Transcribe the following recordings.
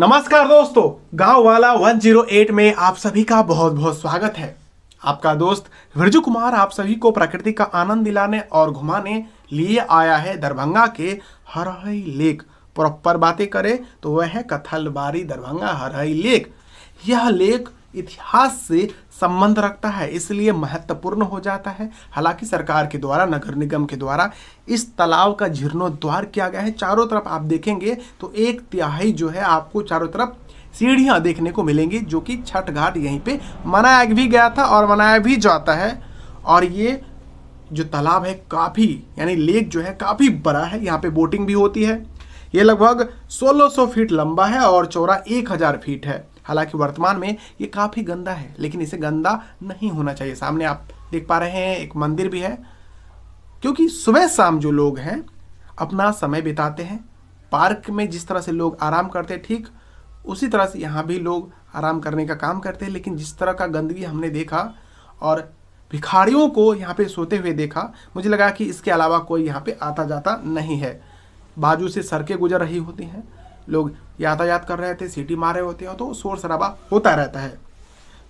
नमस्कार दोस्तों गांव वाला 108 में आप सभी का बहुत बहुत स्वागत है आपका दोस्त विरजू कुमार आप सभी को प्रकृति का आनंद दिलाने और घुमाने लिए आया है दरभंगा के हरहई लेक प्रॉपर बातें करें तो वह है कथलबारी दरभंगा हरहई लेक यह लेक इतिहास से संबंध रखता है इसलिए महत्वपूर्ण हो जाता है हालांकि सरकार के द्वारा नगर निगम के द्वारा इस तालाब का जीर्णोद्वार किया गया है चारों तरफ आप देखेंगे तो एक तिहाई जो है आपको चारों तरफ सीढ़ियां देखने को मिलेंगी जो कि छठ घाट यहीं पे मनाया भी गया था और मनाया भी जाता है और ये जो तालाब है काफ़ी यानी लेक जो है काफ़ी बड़ा है यहाँ पे बोटिंग भी होती है ये लगभग सोलह फीट लंबा है और चौड़ा एक फीट है हालांकि वर्तमान में ये काफ़ी गंदा है लेकिन इसे गंदा नहीं होना चाहिए सामने आप देख पा रहे हैं एक मंदिर भी है क्योंकि सुबह शाम जो लोग हैं अपना समय बिताते हैं पार्क में जिस तरह से लोग आराम करते हैं ठीक उसी तरह से यहाँ भी लोग आराम करने का काम करते हैं लेकिन जिस तरह का गंदगी हमने देखा और भिखारियों को यहाँ पे सोते हुए देखा मुझे लगा कि इसके अलावा कोई यहाँ पे आता जाता नहीं है बाजू से सड़कें गुजर रही होती हैं लोग यातायात कर रहे थे सीटी मारे होते हैं तो शोर शराबा होता रहता है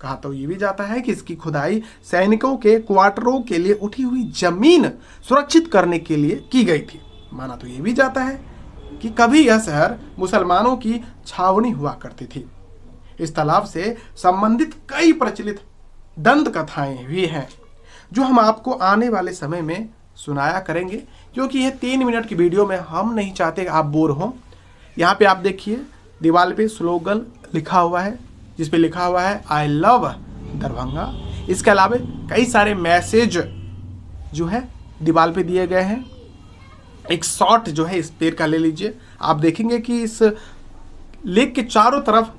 कहा तो ये भी जाता है कि इसकी खुदाई सैनिकों के क्वार्टरों के लिए उठी हुई जमीन सुरक्षित करने के लिए की गई थी माना तो ये भी जाता है कि कभी यह शहर मुसलमानों की छावनी हुआ करती थी इस तालाब से संबंधित कई प्रचलित दंत कथाएं भी हैं जो हम आपको आने वाले समय में सुनाया करेंगे क्योंकि यह तीन मिनट की वीडियो में हम नहीं चाहते आप बोर हों यहाँ पे आप देखिए दीवार पे स्लोगन लिखा हुआ है जिस पे लिखा हुआ है आई लव दरभंगा इसके अलावा कई सारे मैसेज जो है दीवार पे दिए गए हैं एक शॉट जो है इस पेड़ का ले लीजिए आप देखेंगे कि इस लेक के चारों तरफ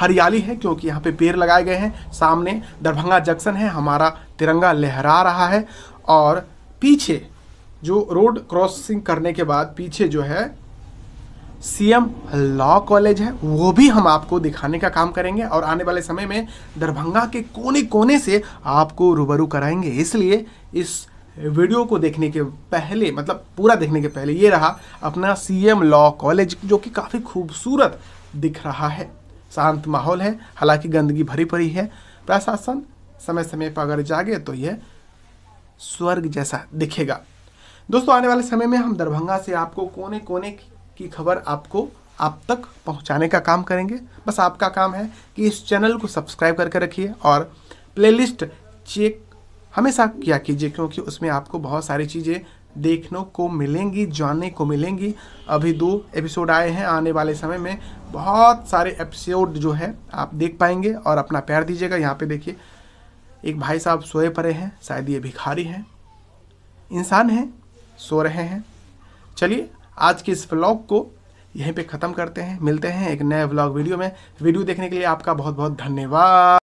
हरियाली है क्योंकि यहाँ पे पेड़ लगाए गए हैं सामने दरभंगा जंक्शन है हमारा तिरंगा लहरा रहा है और पीछे जो रोड क्रॉसिंग करने के बाद पीछे जो है सीएम लॉ कॉलेज है वो भी हम आपको दिखाने का काम करेंगे और आने वाले समय में दरभंगा के कोने कोने से आपको रूबरू कराएंगे इसलिए इस वीडियो को देखने के पहले मतलब पूरा देखने के पहले ये रहा अपना सीएम लॉ कॉलेज जो कि काफ़ी खूबसूरत दिख रहा है शांत माहौल है हालांकि गंदगी भरी पड़ी है प्रशासन समय समय पर अगर जागे तो यह स्वर्ग जैसा दिखेगा दोस्तों आने वाले समय में हम दरभंगा से आपको कोने कोने की की खबर आपको आप तक पहुंचाने का काम करेंगे बस आपका काम है कि इस चैनल को सब्सक्राइब करके रखिए और प्लेलिस्ट चेक हमेशा किया कीजिए क्योंकि उसमें आपको बहुत सारी चीज़ें देखने को मिलेंगी जानने को मिलेंगी अभी दो एपिसोड आए हैं आने वाले समय में बहुत सारे एपिसोड जो है आप देख पाएंगे और अपना प्यार दीजिएगा यहाँ पे देखिए एक भाई साहब सोए पड़े हैं शायद ये भिखारी हैं इंसान हैं सो रहे हैं चलिए आज के इस ब्लॉग को यहीं पे ख़त्म करते हैं मिलते हैं एक नए ब्लॉग वीडियो में वीडियो देखने के लिए आपका बहुत बहुत धन्यवाद